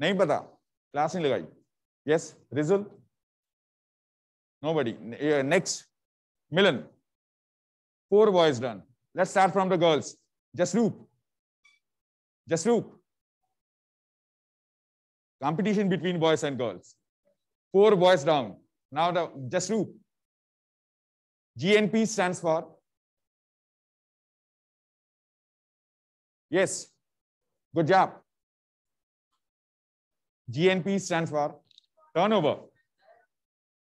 नहीं पता क्लास नहीं लगाई yes Rijul no buddy next Milan four boys done let start from the girls Jasroop Jasroop competition between boys and girls four boys down now the Jasroop G N P stand for yes good job GNP stands for turnover.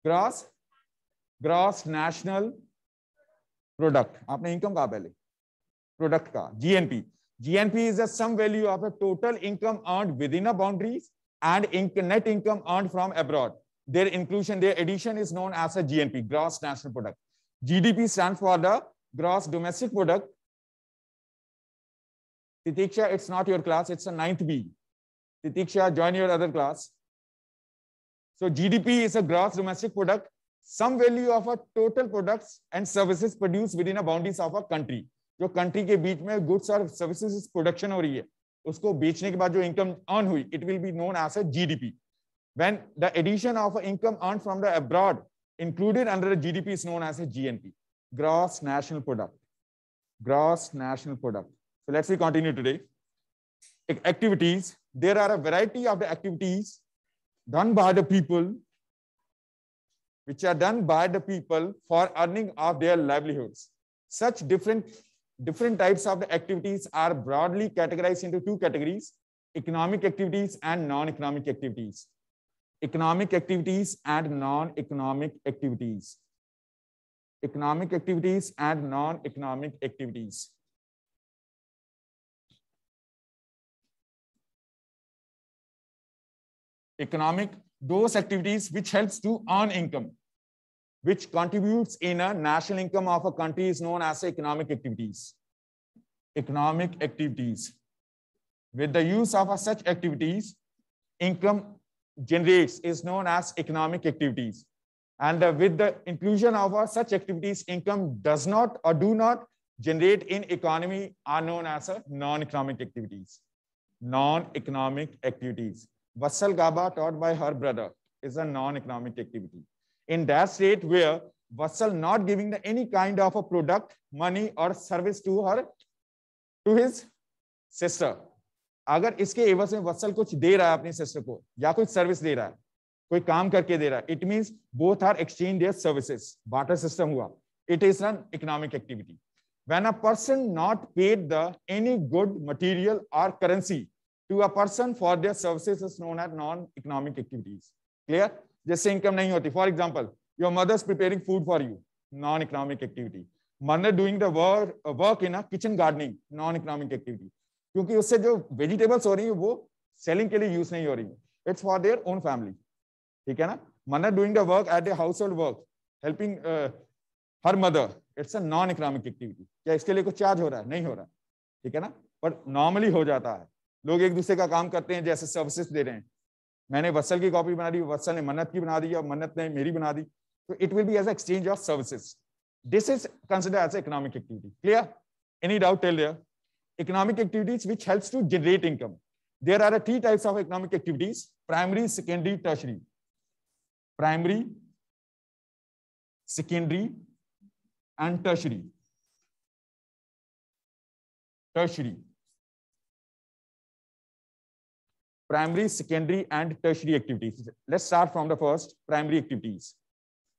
Gross, gross national product. आपने income कहा product ka GNP. GNP is the sum value of a total income earned within a boundaries and inc net income earned from abroad. Their inclusion, their addition is known as a GNP, gross national product. GDP stands for the gross domestic product. Titiksha, it's not your class, it's a ninth B. Titiksha, join your other class. So GDP is a gross domestic product, some value of a total products and services produced within a boundaries of a country. जो country के बीच में goods और services production हो रही है उसको बेचने के बाद जो इनकम अर्न हुई it will be known as a GDP when the addition of income earn from the abroad included under GDP is known as a GNP gross national product gross national product so let's we continue today activities. There are a variety of the activities done by the people, which are done by the people for earning of their livelihoods. Such different, different types of the activities are broadly categorized into two categories, economic activities and non-economic activities. Economic activities and non-economic activities. Economic activities and non-economic activities. economic, those activities which helps to earn income, which contributes in a national income of a country is known as economic activities. Economic activities. With the use of such activities, income generates is known as economic activities. And uh, with the inclusion of such activities, income does not or do not generate in economy are known as non-economic activities. Non-economic activities. Vassal Gaba taught by her brother is a non-economic activity. In that state where Vassal not giving the, any kind of a product, money or service to her, to his sister. अगर इसके एवज में वत्सल कुछ दे रहा है अपनी sister को या कोई सर्विस दे रहा है कोई काम करके दे रहा है it mean both are exchange their services barter system हुआ it is an economic activity when a person not paid the any good material और currency to a person for their services is known as non-economic activities. Clear? जैसे income नहीं होती. For example, your mother is preparing food for you, non-economic activity. Mother doing the work work in a kitchen gardening, non-economic activity. क्योंकि उससे जो vegetables हो रही है वो selling के लिए use नहीं हो रही है. It's for their own family. ठीक है ना? Mother doing the work at the household work, helping uh, her mother. It's a non-economic activity. क्या इसके लिए कुछ charge हो रहा है? नहीं हो रहा. ठीक है ना? पर normally हो जाता है. लोग एक दूसरे का काम करते हैं जैसे सर्विसेस दे रहे हैं मैंने वत्सल की कॉपी बना दी वसल ने मन्नत की बना दी और मन्नत ने मेरी बना दी तो it will be as exchange of services this is consider as economic activity clear any doubt tell there economic activities which helps to generate income there are three types of economic activities primary secondary tertiary primary secondary and tertiary tertiary primary, secondary, and tertiary activities. Let's start from the first, primary activities.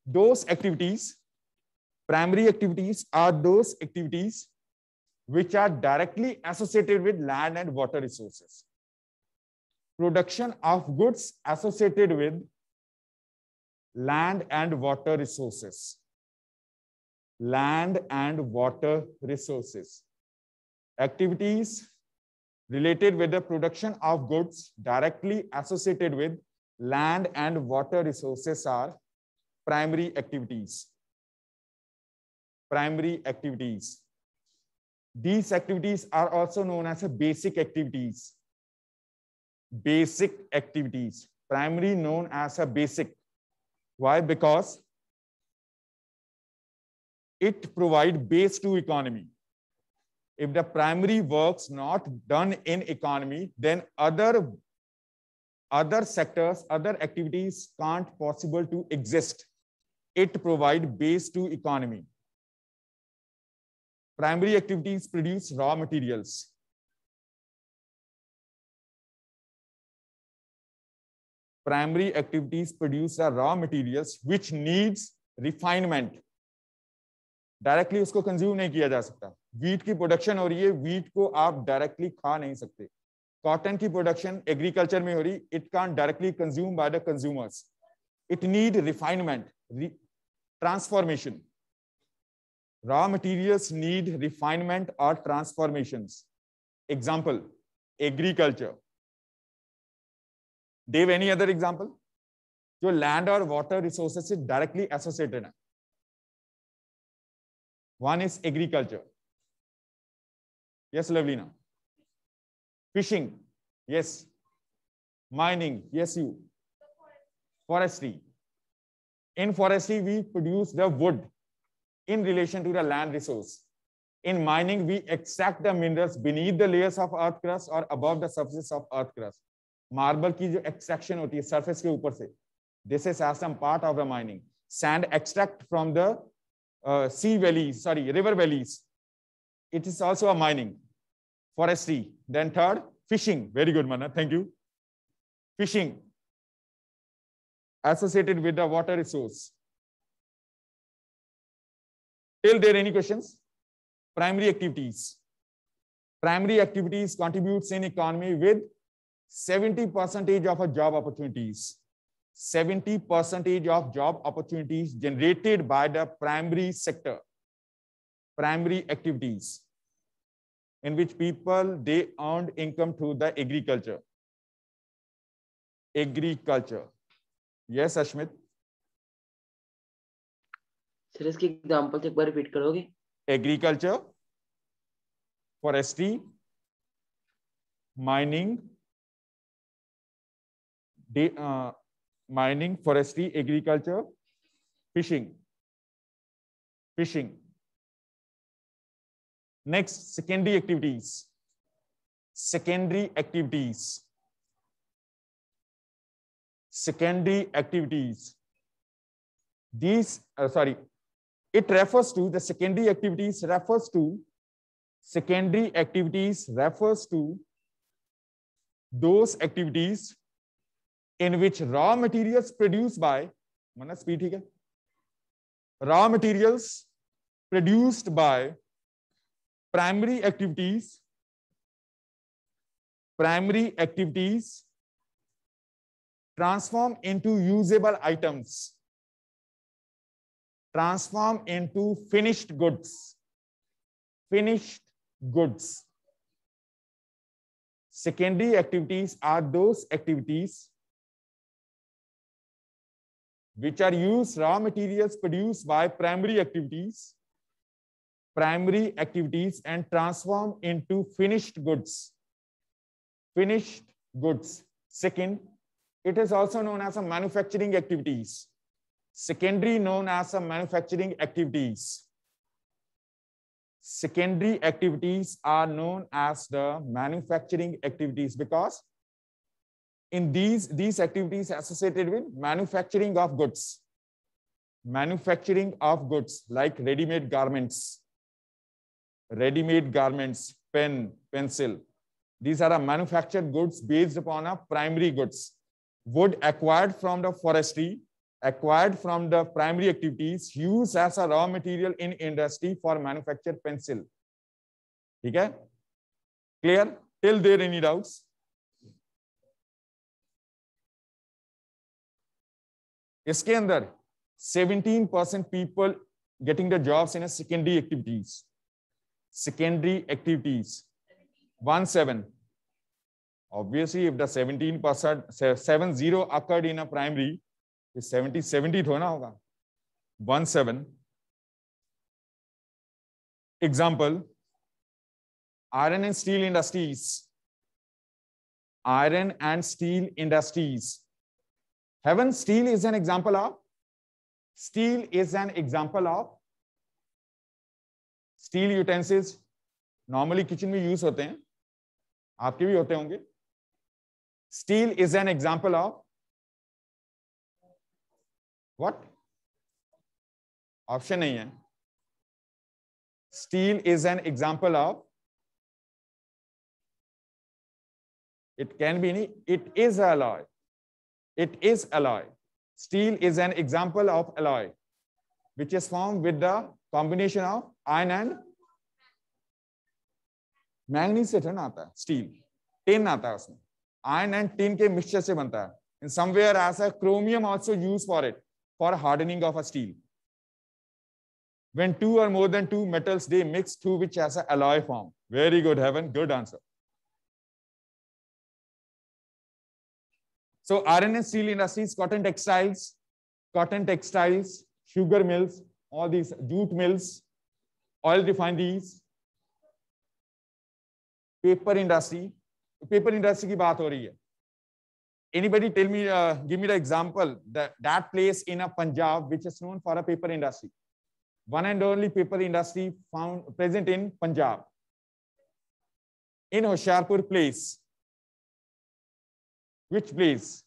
Those activities, primary activities are those activities which are directly associated with land and water resources. Production of goods associated with land and water resources. Land and water resources. Activities related with the production of goods directly associated with land and water resources are primary activities. Primary activities. These activities are also known as basic activities. Basic activities. Primary known as a basic. Why? Because it provide base to economy if the primary work's not done in economy, then other, other sectors, other activities can't possible to exist. It provide base to economy. Primary activities produce raw materials. Primary activities produce raw materials which needs refinement. Directly usko consume नहीं किया जा सकता. Wheat की production हो रही है wheat को आप डायरेक्टली खा नहीं सकते कॉटन की प्रोडक्शन एग्रीकल्चर में हो रही it can directly consume by the consumers it need refinement transformation raw materials need refinement और transformation example agriculture give any other example जो लैंड और वाटर रिसोर्सेज से डायरेक्टली एसोसिएटेड है one is agriculture Yes, Lavlina. Fishing. Yes. Mining. Yes, you. Forestry. In forestry, we produce the wood in relation to the land resource. In mining, we extract the minerals beneath the layers of earth crust or above the surface of earth crust. marble ki jo extraction hoti hai surface ke upar se this is as some part of the mining sand extract from the uh, sea valley sorry river valleys it is also a mining forestry. Then third, fishing. Very good, Mana. Thank you. Fishing associated with the water resource. Till there any questions? Primary activities. Primary activities contributes in economy with 70 percentage of job opportunities. 70 percentage of job opportunities generated by the primary sector, primary activities. in which people they earned income through the agriculture agriculture yes ashmit sir sir ek bar repeat karoge agriculture forestry mining forestry uh, mining forestry agriculture fishing fishing Next, secondary activities. Secondary activities. Secondary activities. These, uh, sorry, it refers to the secondary activities refers to secondary activities refers to those activities in which raw materials produced by raw materials produced by primary activities primary activities transform into usable items transform into finished goods finished goods secondary activities are those activities which are used raw materials produced by primary activities primary activities and transform into finished goods. Finished goods. Second, it is also known as a manufacturing activities. Secondary known as a manufacturing activities. Secondary activities are known as the manufacturing activities because in these, these activities associated with manufacturing of goods, manufacturing of goods like ready-made garments, ready-made garments, pen, pencil. These are manufactured goods based upon a primary goods. Wood acquired from the forestry, acquired from the primary activities, used as a raw material in industry for manufacture pencil. Okay? Clear? Till there any doubts? इसके अंदर 17 percent people getting the jobs in secondary activities secondary activities. 1 7. Obviously, if the 17 percent 7 0 occurred in a primary, is 70 70 थोड़ा होगा 1 7. Example iron and steel industries. Iron and steel industries. Heaven, steel is an example of steel is an example of steel utensils normally kitchen में use होते हैं आपके भी होते होंगे steel is an example of what option नहीं है steel is an example of it can be नी it is alloy it is alloy steel is an example of alloy which is form with the combination of iron and manganese से ठंड आता है steel tin आता है उसमें iron and tin के mixture से बनता है in somewhere as a chromium also use for it for hardening of a steel when two or more than two metals they mix two which has a alloy form very good heaven good answer so iron and steel industries cotton textiles cotton textiles sugar mills all these jute mills, oil refineries, paper industry. Paper industry ki baat ho Anybody tell me, uh, give me the example that that place in a Punjab which is known for a paper industry. One and only paper industry found present in Punjab. In a Hosharpur place. Which place?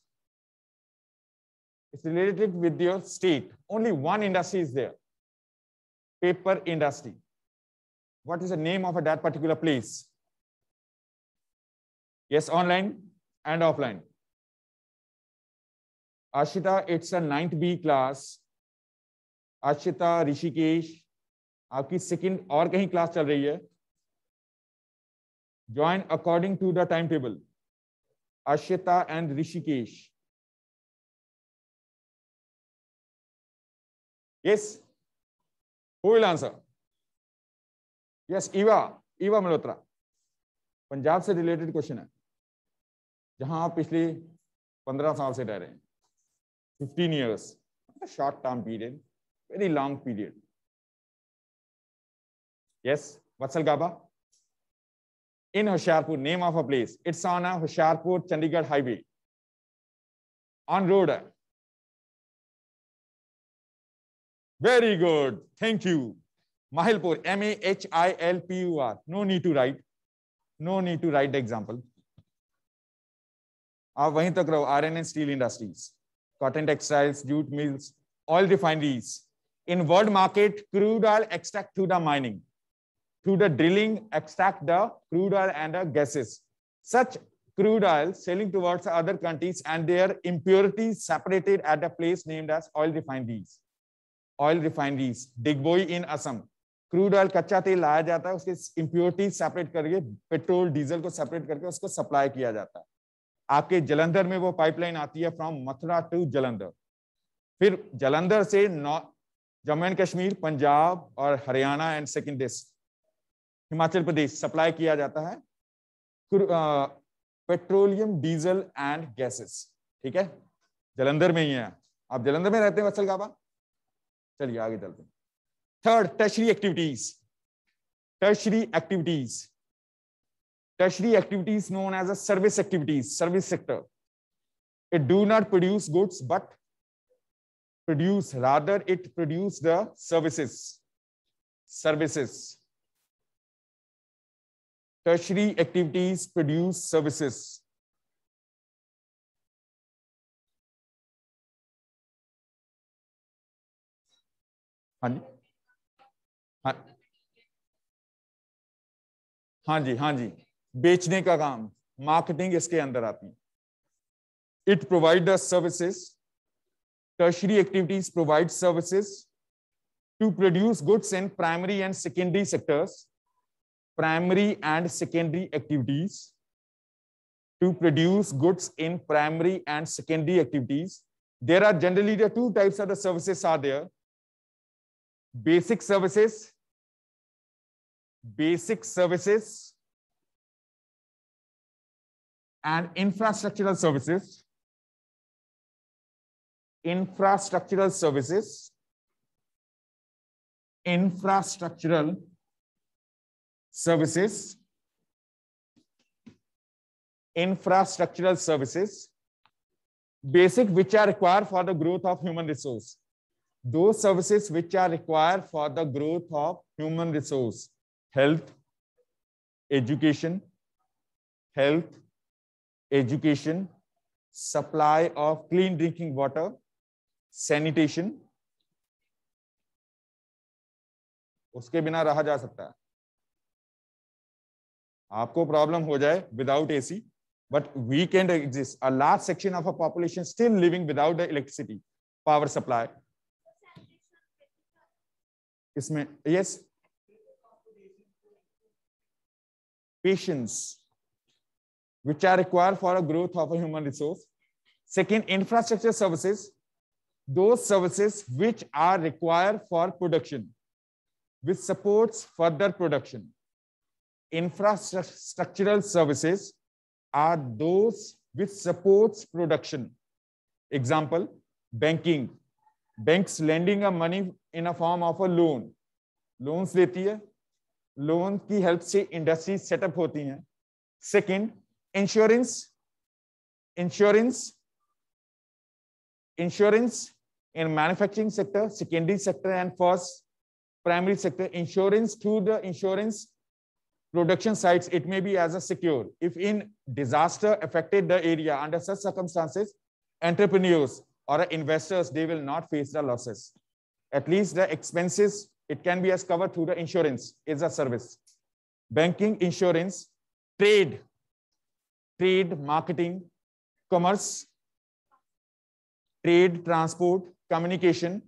It's related with your state. Only one industry is there. paper industry. What is the name of that particular place? Yes, online and offline. Ashita, it's a 9th B class. Ashita, Rishikesh, aapki second aur kahi class chal rahi hai join according to the time table ashita and rishikesh yes Who will answer? Yes, Eva. Eva Malhotra. Punjab से related question है जहां आप पिछले पंद्रह साल से रह रहे हैं fifteen years short term period very long period yes vatsal gaba in hoshiarpur name of a place it's on a hoshiarpur chandigarh highway on road Very good. Thank you. Mahilpur, M-A-H-I-L-P-U-R. No need to write. No need to write the example. आप वहीं तक रहो R N N steel industries cotton textiles jute mills oil refineries in world market crude oil through the drilling extract the crude oil and the gases. Such crude oil selling towards other countries and their impurities separated at a place named as oil refineries. Oil refineries Digboi in Assam crude oil कच्चा तेल लाया जाता है उसके impurity separate करके petrol diesel को separate करके उसको सप्लाई किया जाता है आपके जलंधर में वो पाइपलाइन आती है फ्रॉम मथुरा टू जलंधर फिर जलंधर से जम्मू एंड कश्मीर पंजाब और Haryana and second Himachal Pradesh supply किया जाता है पेट्रोलियम डीजल एंड गैसेस ठीक है जलंधर में ही है आप जलंधर में रहते हैं वसल गाबा चलिए आगे चलते हैं third tertiary activities tertiary activities tertiary activities known as a service activities service sector it do not produce goods but produce rather it produce the services services tertiary activities produce services हाँ जी हाँ हाँ जी हाँ जी बेचने का काम marketing इसके अंदर आती है it provide the services tertiary activities provide services to produce goods in primary and secondary sectors primary and secondary activities to produce goods in primary and secondary activities there are generally two types of the services are there basic services, basic services, and infrastructural services, infrastructural services, infrastructural services, infrastructural services, basic which are required for the growth of human resource. those services which are required for the growth of human resource, health, education, health, education, supply of clean drinking water, sanitation, उसके बिना रहा जा सकता है आपको problem हो जाए without AC but we can exist a large section of a population still living without the electricity power supply इसमें patience which are required for the growth of a human resource second infrastructure services those services which are required for production which supports further production infrastructural services are those which supports production example banking banks lending a money in a form of a loan, loans देती है loan की help से set up होती हैं Second, insurance Insurance. Insurance in manufacturing sector, secondary sector, and first primary sector, insurance through the insurance production sites, it may be as a secure. If in disaster affected the area under such circumstances, entrepreneurs or investors, they will not face the losses. At least the expenses, it can be as covered through the insurance is a service. Banking, insurance, trade, trade, marketing, commerce, trade, transport, communication,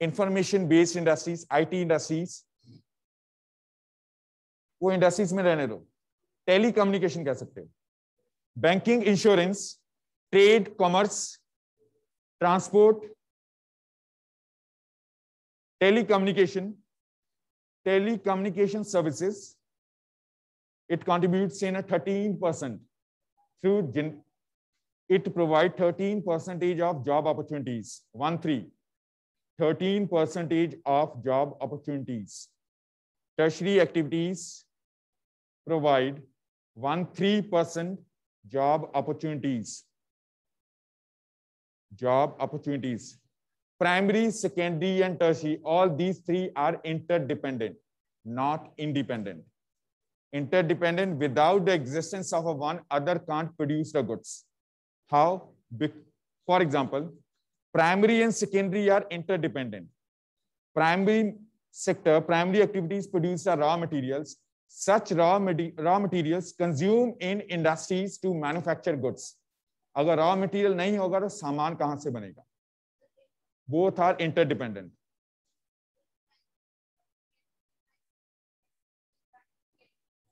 information based industries, IT industries, Who industries? में रहने दो telecommunication कह सकते हैं banking insurance trade commerce transport telecommunication telecommunication services it contribute in thirteen percent through जिन it provide thirteen percentage of job opportunities one three thirteen percentage of job opportunities tertiary activities provide 13% job opportunities. Job opportunities. Primary, secondary, and tertiary, all these three are interdependent, not independent. Interdependent without the existence of a one, other can't produce the goods. How? For example, primary and secondary are interdependent. Primary sector, primary activities produce the raw materials such raw, raw materials consumed in industries to manufacture goods. अगर raw material नहीं होगा तो सामान कहां से बनेगा both are interdependent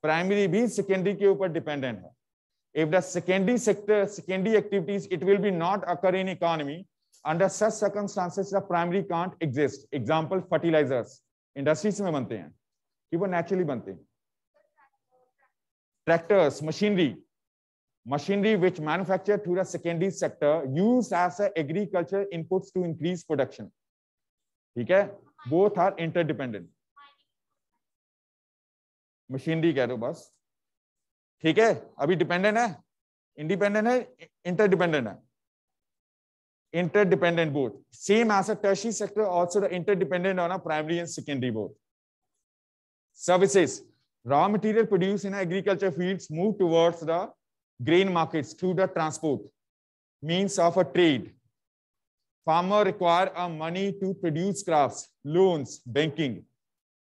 primary भी secondary के ऊपर डिपेंडेंट है if the secondary sector secondary activities it will be not occur in economy under such circumstances the primary can't exist example fertilizers industries mein bante hain ki wo naturally bante hain tractors, machinery, machinery which manufactured to the secondary sector used as a agriculture inputs to increase production ठीक है both are interdependent machinery कह रहे हो बस ठीक है अभी dependent है इंडिपेंडेंट है इंटरडिपेंडेंट है interdependent both same as a tertiary sector also the interdependent on a primary and secondary both services raw material produced in agriculture fields move towards the grain markets through the transport means of a trade. Farmer require a money to produce crops, loans, banking,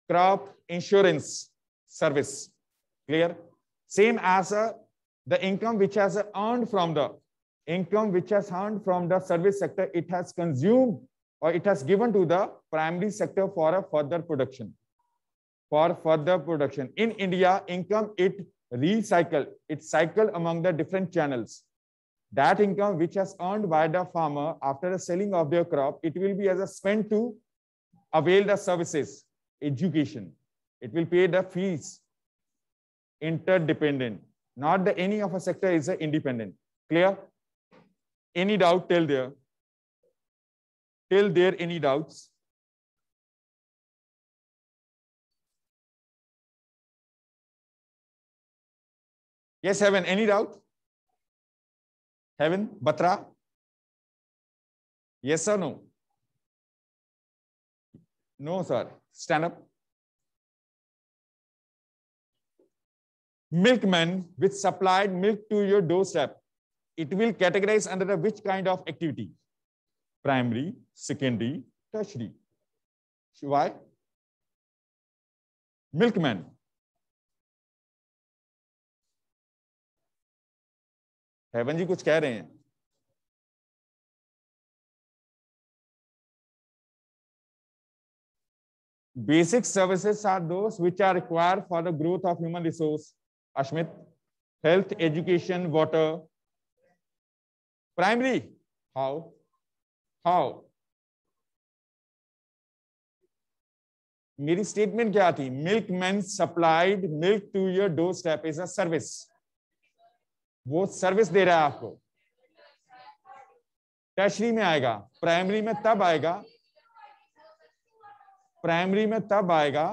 crop insurance service. Clear? Same as uh, the income which has earned from the income which has earned from the service sector, it has consumed or it has given to the primary sector for a further production for further production. In India, income, it recycle, it cycle among the different channels. That income which has earned by the farmer after the selling of their crop, it will be as a spend to avail the services, education. It will pay the fees, interdependent. Not the any of a sector is a independent. Clear? Any doubt till there? Till there any doubts? Yes, heaven. Any doubt? Heaven, Batra? Yes or no? No, sir. Stand up. Milkman, which supplied milk to your doorstep, it will categorize under which kind of activity? Primary, secondary, tertiary. Why? Milkman, हेवन जी कुछ कह रहे हैं basic services are दोस्त which are require for the growth of human resource Ashmit health education water primary how how मेरी statement क्या थी milkman supplied milk to your door step is a service वो सर्विस दे रहा है आपको tertiary में आएगा प्राइमरी में तब आएगा प्राइमरी में तब आएगा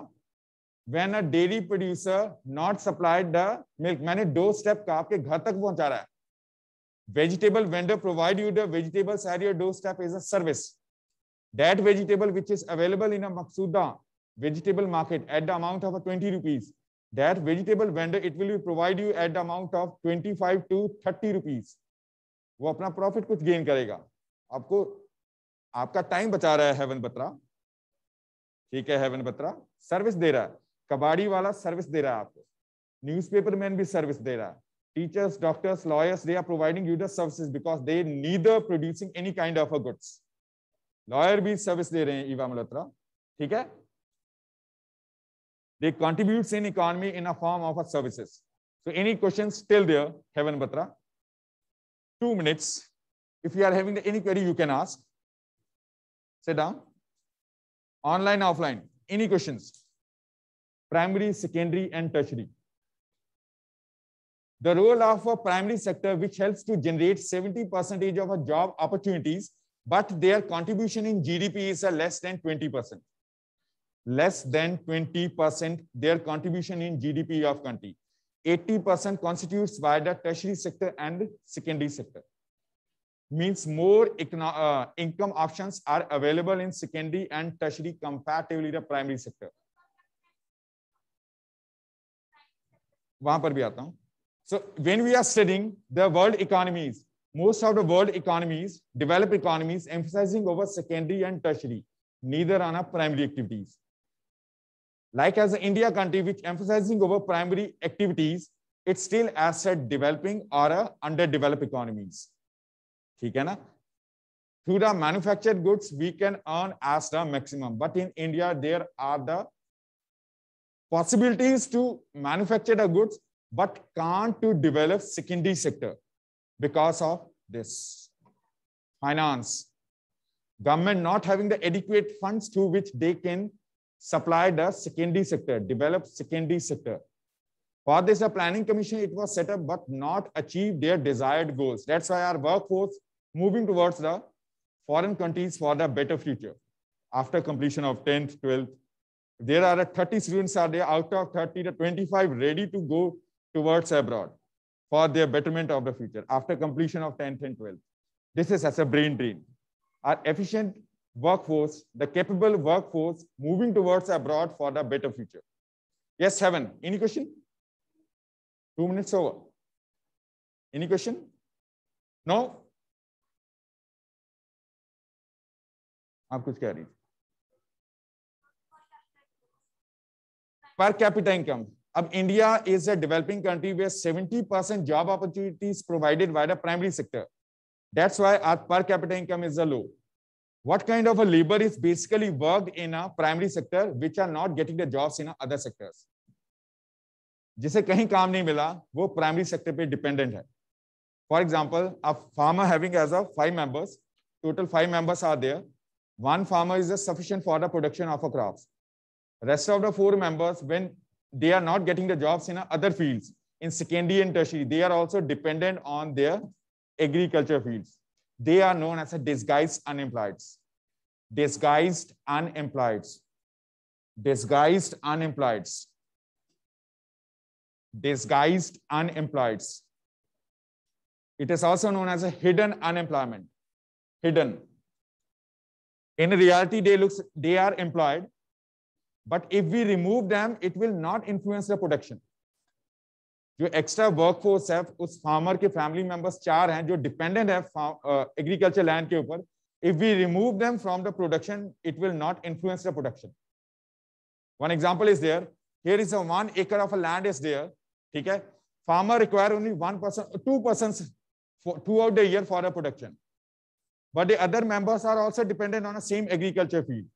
when a dairy producer not supplied the milk मैंने दो स्टेप का आपके घर तक पहुंचा रहा है vegetable vendor provide you the vegetable सैर your door step is a service that vegetable which is available in a Maqsuda vegetable market at the amount of twenty rupees that vegetable vendor it will be provide you at the amount of 25 to 30 rupees wo apna profit kuch gain karega aapko aapka time bacha raha hai heaven batra theek hai heaven batra service de raha hai kabadi wala service de raha hai aapko newspaper man bhi service de raha hai teachers doctors lawyers they are providing you the services because they neither producing any kind of a goods lawyer bhi service de rahe hain eva malhotra theek hai They contribute in economy in a form of a services. So any questions till there, Heaven Batra? Two minutes. If you are having any query, you can ask. Sit down. Online, offline. Any questions? Primary, secondary, and tertiary. The role of a primary sector, which helps to generate 70 percentage of a job opportunities, but their contribution in GDP is less than 20 percent less than 20% their contribution in GDP of country. 80% constitutes by the tertiary sector and secondary sector. Means more uh, income options are available in secondary and tertiary comparatively the primary sector. वहां पर भी आता हूं so when we are studying the world economies most of the world economies developed economies emphasizing over secondary and tertiary neither on a primary activities like as India country, which emphasizing over primary activities, it's still as developing or uh, underdeveloped economies. Okay, na? Through the manufactured goods, we can earn as the maximum. But in India, there are the possibilities to manufacture the goods, but can't to develop secondary sector because of this. Finance. Government not having the adequate funds through which they can supply the secondary sector, develop secondary sector. For this, the planning commission, it was set up but not achieved their desired goals. That's why our workforce moving towards the foreign countries for the better future. After completion of 10th, 12th, there are 30 students are there out of 30 to 25 ready to go towards abroad for their betterment of the future after completion of 10th and 12th. This is as a brain drain. Our efficient workforce, the capable workforce moving towards abroad for the better future. Yes, Heaven, any question? Two minutes over. Any question? No? आप कुछ कह per capita income. Ab India is a developing country where 70% job opportunities provided by the primary sector. That's why our per capita income is low what kind of a labor is basically worked in a primary sector which are not getting the jobs in other sectors जिसे कहीं काम नहीं मिला वो primary sector पे dependent है For example, a farmer having as a five members, total five members are there. one farmer is sufficient for the production of a crops. Rest of the four members, when they are not getting the jobs in other fields, in secondary and tertiary, they are also dependent on their agriculture fields. They are known as a disguised unemployeds. Disguised unemployeds. Disguised unemployeds. Disguised unemployeds. It is also known as a hidden unemployment. Hidden. In reality, they looks they are employed, but if we remove them, it will not influence the production. जो extra force है उस farmer के family members चार हैं जो dependent है agriculture land के ऊपर if we remove them from the production it will not influence the production one example is there here is a one acre of a land is there ठीक है farmer require only one person two person टू आउट the year for a production but the other members are also dependent on a same agriculture field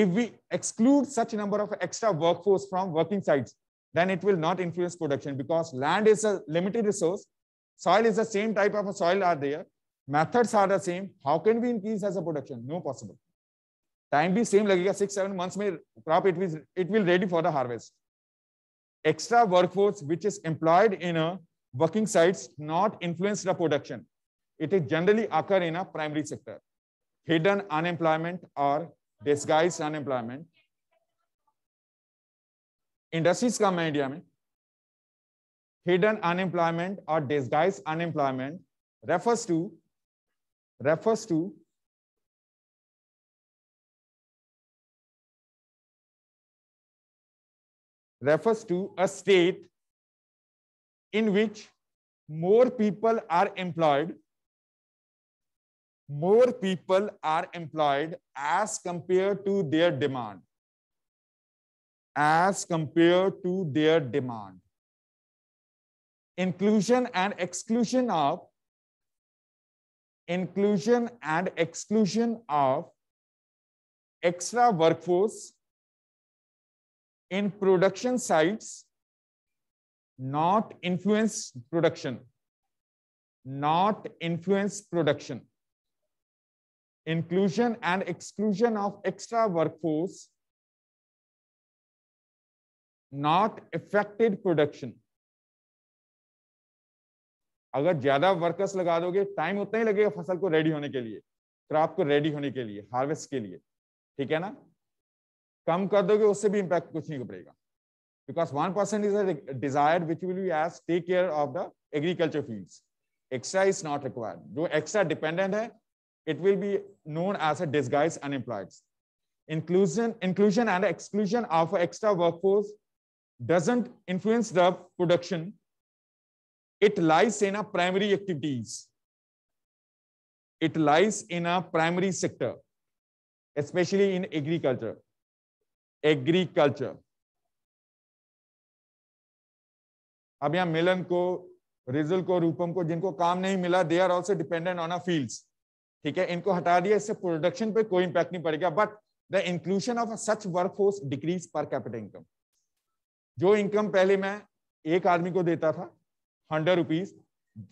if we exclude such number of extra workforce from working sites then it will not influence production because land is a limited resource. Soil is the same type of soil are there. Methods are the same. How can we increase as a production? No possible. Time be same लगेगा six seven months May crop it will it will ready for the harvest. Extra workforce which is employed in a working sites not influence the production. It is generally occur in a primary sector. Hidden unemployment or disguised unemployment industries कम है India में hidden unemployment और disguise unemployment refers to refers to refers to a state in which more people are employed more people are employed as compared to their demand as compared to their demand. Inclusion and exclusion of inclusion and exclusion of extra workforce in production sites not influence production not influence production inclusion and exclusion of extra workforce not affected production अगर ज्यादा workers लगा दोगे time उतना ही लगेगा फसल को ready होने के लिए क्रॉप को रेडी होने के लिए हार्वेस्ट के लिए ठीक है ना कम कर दोगे उससे भी इंपैक्ट कुछ नहीं पड़ेगा because one percent is desired which will be as take care of the agriculture field extra is not required जो एक्स्ट्रा डिपेंडेंट है it will be known as a disguise unemployed inclusion inclusion and exclusion of extra work force doesn't influence the production it lies in a primary activities it lies in a primary sector especially in agriculture agriculture अब यहाँ मिलन को रिजल को रूपम को जिनको काम नहीं मिला they are also dependent on a fields ठीक है इनको हटा दिया इससे प्रोडक्शन पे कोई इंपैक्ट नहीं पड़ेगा but the inclusion of such work force decrease per capita income जो इनकम पहले मैं एक आदमी को देता था hundred rupees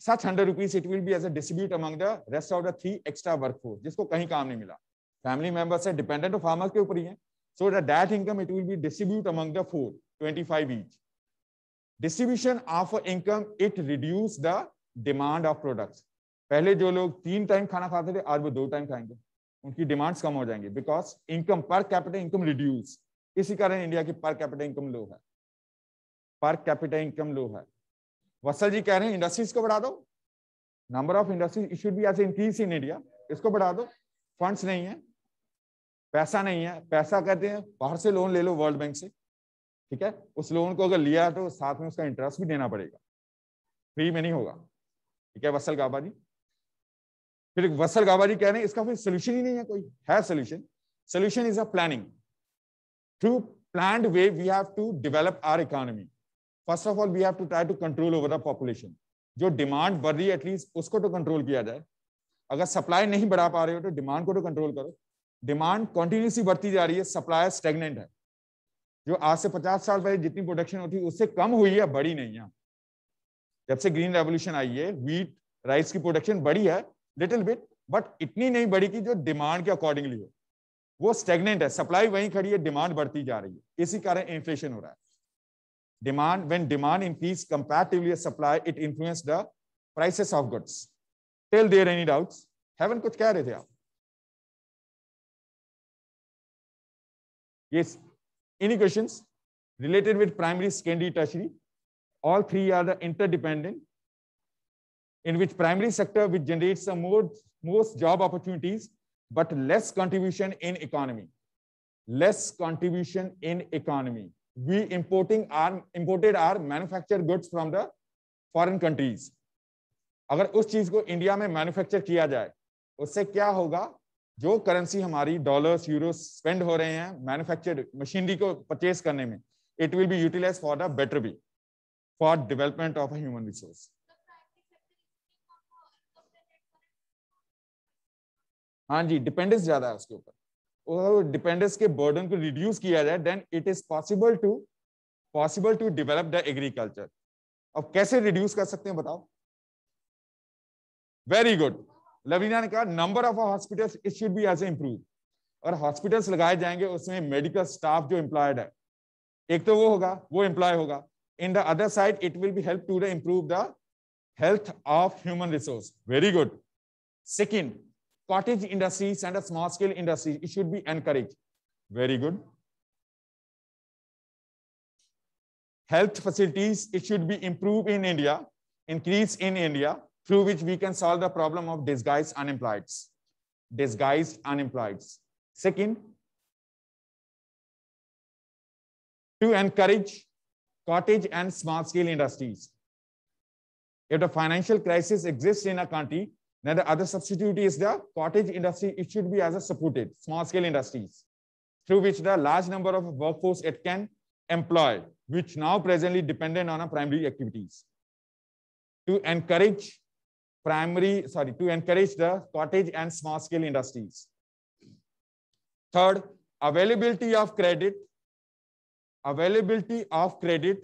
such hundred rupees it will be as distribute among the rest of the three extra force जिसको कहीं काम नहीं मिला फैमिली मेंबर्स है डिपेंडेंट ऑफ फार्मर्स के ऊपर ही है so that income it will be distribute among the four twenty five each distribution of income it reduce the demand of products पहले जो लोग तीन टाइम खाना खाते थे आज वो दो टाइम खाएंगे उनकी डिमांड्स कम हो जाएंगे because income per capita income reduce इसी कारण इंडिया की पर कैपिटल इनकम लो है पर कैपिटल इनकम लो है वत्सल जी कह रहे हैं इंडस्ट्रीज को बढ़ा दो number of industries should be as increase in India इसको बढ़ा दो फंड्स नहीं है पैसा नहीं है पैसा कहते हैं बाहर से लोन ले लो वर्ल्ड बैंक से ठीक है उस लोन को अगर लिया तो साथ में उसका इंटरेस्ट भी देना पड़ेगा फ्री में नहीं होगा ठीक है वसल गाबा जी फिर वसल गाबा जी कह रहे हैं इसका फिर सोल्यूशन ही नहीं है कोई है solution solution is a planning through plan way we have to develop our economy first of all we have to try to control over the population जो डिमांड बढ़ रही है एटलीस्ट उसको तो कंट्रोल किया जाए अगर सप्लाई नहीं बढ़ा पा रहे हो तो डिमांड को तो कंट्रोल करो डिमांड कंटिन्यूसली बढ़ती जा रही है सप्लाई स्टेगनेंट है जो आज से पचास साल पहले जितनी प्रोडक्शन होती है उससे कम हुई है बढ़ी नहीं है जब से ग्रीन रेवोल्यूशन आई है वीट राइस की प्रोडक्शन बढ़ी है लिटिल बिट बट इतनी नहीं बढ़ी कि जो डिमांड के अकॉर्डिंगली हो वो स्टेगनेंट है सप्लाई वहीं खड़ी है डिमांड बढ़ती जा रही है इसी कारण इन्फ्लेशन हो रहा है Demand, when demand increased comparatively with supply, it influenced the prices of goods. Till there any doubts? Heaven कुछ कह रहे थे Yes. Any questions related with primary, secondary, tertiary? All three are the interdependent in which primary sector which generates the more, most job opportunities but less contribution in economy. Less contribution in economy. we importing are imported are manufactured goods from the foreign countries अगर उस चीज को India में manufacture किया जाए उससे क्या होगा जो करेंसी हमारी डॉलर्स यूरो स्पेंड हो रहे हैं मैन्युफैक्चर्ड मशीनरी को परचेज करने में it will be utilize for the better be for development of human resource हाँ जी डिपेंडेंस ज्यादा है उसके ऊपर डिपेंडेंस के बर्डन को रिड्यूस किया जाए then it is possible to possible to develop the agriculture अब कैसे रिड्यूस कर सकते हैं बताओ वेरी गुड लवीना ने कहा number of hospital it should be as improve और हॉस्पिटल्स लगाए जाएंगे उसमें मेडिकल स्टाफ जो इंप्लॉयड है एक तो वो होगा वो इंप्लॉय होगा in the other side it will be help to the improve the health of human resource very good second cottage industries and a small scale industry, it should be encouraged. Very good. Health facilities, it should be improved in India, increase in India, through which we can solve the problem of disguised unemployed. Disguised unemployed. Second, to encourage cottage and small scale industries. If the financial crisis exists in a country, now the other substitute is the cottage industry. It should be as a supported small scale industries through which the large number of workforce it can employ, which now presently dependent on a primary activities. To encourage primary, sorry, to encourage the cottage and small scale industries. Third, availability of credit, availability of credit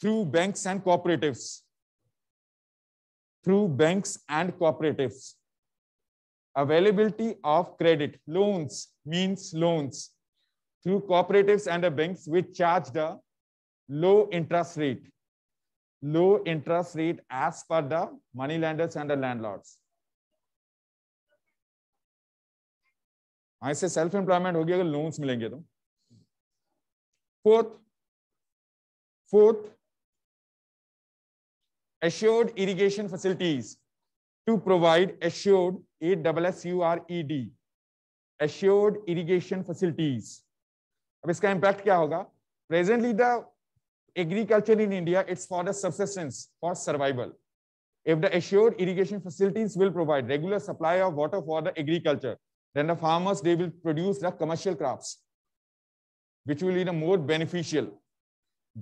through banks and cooperatives through banks and cooperatives. Availability of credit, loans means loans through cooperatives and banks which charge the low interest rate. Low interest rate as per the money lenders and the landlords. I say self-employment, loans, loans मिलेंगे assured irrigation facilities to provide assured A double S U R E D assured irrigation facilities. अब इसका impact क्या होगा? Presently the agriculture in India it's for the subsistence for survival. If the assured irrigation facilities will provide regular supply of water for the agriculture, then the farmers they will produce the commercial crops, which will be the more beneficial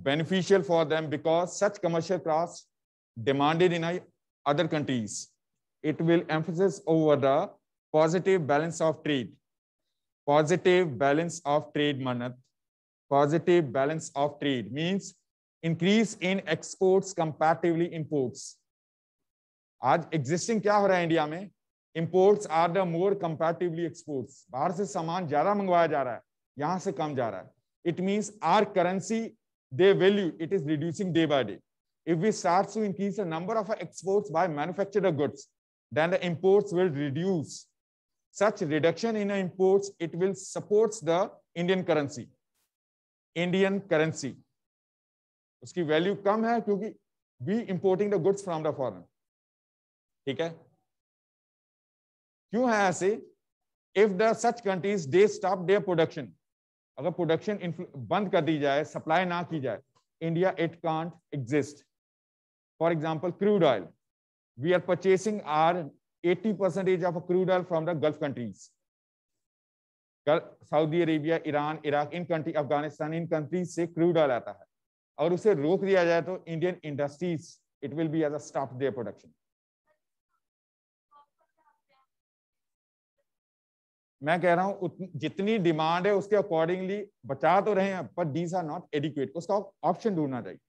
beneficial for them because such commercial crops demanded in other countries. It will emphasize over the positive balance of trade, positive balance of trade, Manat, positive balance of trade means increase in exports comparatively imports. आज existing क्या हो रहा है India में imports are the more comparatively exports बाहर से सामान ज्यादा मंगवाया जा रहा है यहाँ से कम जा रहा है it means our currency the value it is reducing day by day If we start to increase the number of exports by manufactured goods, then the imports will reduce. Such reduction in imports, it will supports the Indian currency. Indian currency. uski value kam hai kyunki we importing the goods from the foreign theek hai kyun hai aise if the such countries they stop their production agar production band kar di jaye supply na ki jaye india it can't exist for example, crude oil. We are purchasing our 80 percentage of crude oil from the Gulf countries. saudi arabia iran iraq in country afghanistan in countries se crude oil aata hai aur use rok diya jaye to indian industries it will be as a stop their production मैं कह रहा हूं जितनी demand है उसके accordingly बचा तो रहे हैं पर दीज आर नॉट एडिक्वेट उसका ऑप्शन ढूंढना चाहिए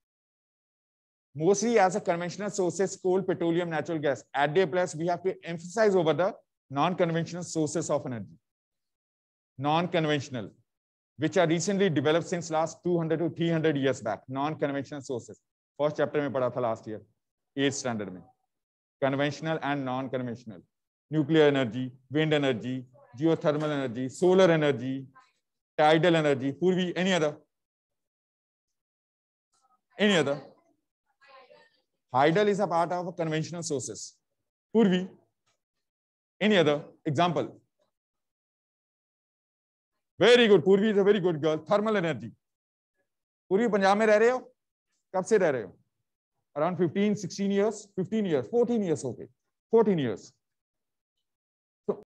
mostly as a conventional sources, coal, petroleum, natural gas. At Day Plus, we have to emphasize over the non-conventional sources of energy. Non-conventional, which are recently developed since last 200 to 300 years back. Non-conventional sources. First chapter में पढ़ा था last year, eighth standard में. Conventional and non-conventional. Nuclear energy, wind energy, geothermal energy, solar energy, tidal energy, any other? Any other? Hydel is a part of conventional sources. Purvi, any other example? Very good. Purvi is a very good girl. Thermal energy. Purvi, Punjab में रह रहे हो कब से रह रहे हो around 15, 16 years, 15 years, 14 years हो गए 14 years.